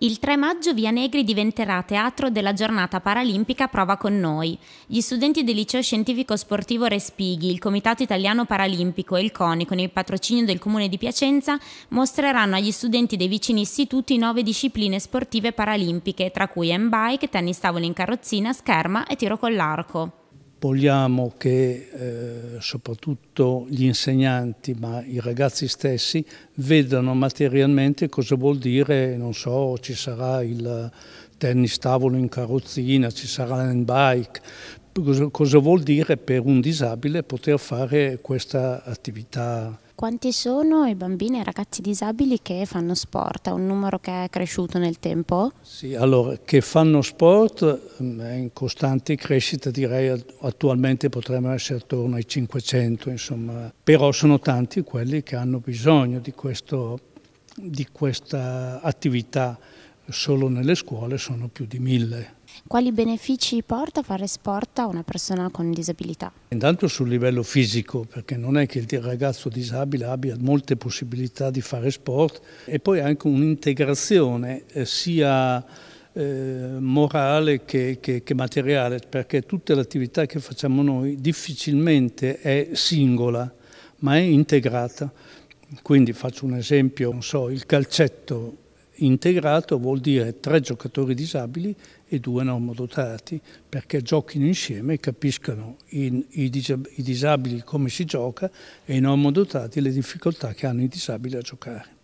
Il 3 maggio Via Negri diventerà teatro della giornata paralimpica Prova con noi. Gli studenti del liceo scientifico sportivo Respighi, il Comitato Italiano Paralimpico e il CONI con il patrocinio del Comune di Piacenza mostreranno agli studenti dei vicini istituti nove discipline sportive paralimpiche, tra cui handbike, tennis tavolo in carrozzina, scherma e tiro con l'arco. Vogliamo che eh, soprattutto gli insegnanti, ma i ragazzi stessi, vedano materialmente cosa vuol dire, non so, ci sarà il tennis tavolo in carrozzina, ci sarà l'handbike, cosa vuol dire per un disabile poter fare questa attività. Quanti sono i bambini e i ragazzi disabili che fanno sport? È un numero che è cresciuto nel tempo? Sì, allora, che fanno sport mm, è in costante crescita, direi attualmente potremmo essere attorno ai 500, insomma. Però sono tanti quelli che hanno bisogno di, questo, di questa attività solo nelle scuole sono più di mille. Quali benefici porta fare sport a una persona con disabilità? Intanto sul livello fisico, perché non è che il ragazzo disabile abbia molte possibilità di fare sport e poi anche un'integrazione eh, sia eh, morale che, che, che, materiale, perché tutta l'attività che facciamo noi difficilmente è singola, ma è integrata. Quindi faccio un esempio, non so, il calcetto integrato vuol dire tre giocatori disabili e due non modotati, perché giochino insieme e capiscano in, i, disabili come si gioca e i non modotati le difficoltà che hanno i disabili a giocare.